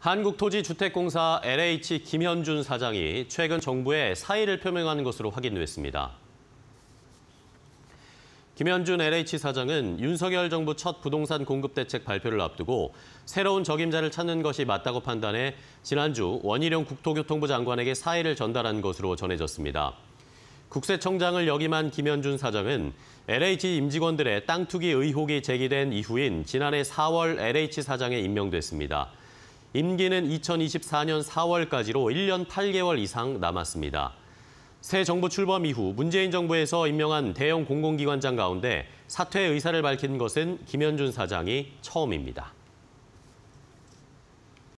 한국토지주택공사 LH 김현준 사장이 최근 정부에 사의를 표명하는 것으로 확인됐습니다. 김현준 LH 사장은 윤석열 정부 첫 부동산 공급 대책 발표를 앞두고 새로운 적임자를 찾는 것이 맞다고 판단해 지난주 원희룡 국토교통부 장관에게 사의를 전달한 것으로 전해졌습니다. 국세청장을 역임한 김현준 사장은 LH 임직원들의 땅 투기 의혹이 제기된 이후인 지난해 4월 LH 사장에 임명됐습니다. 임기는 2024년 4월까지로 1년 8개월 이상 남았습니다. 새 정부 출범 이후 문재인 정부에서 임명한 대형 공공기관장 가운데 사퇴 의사를 밝힌 것은 김현준 사장이 처음입니다.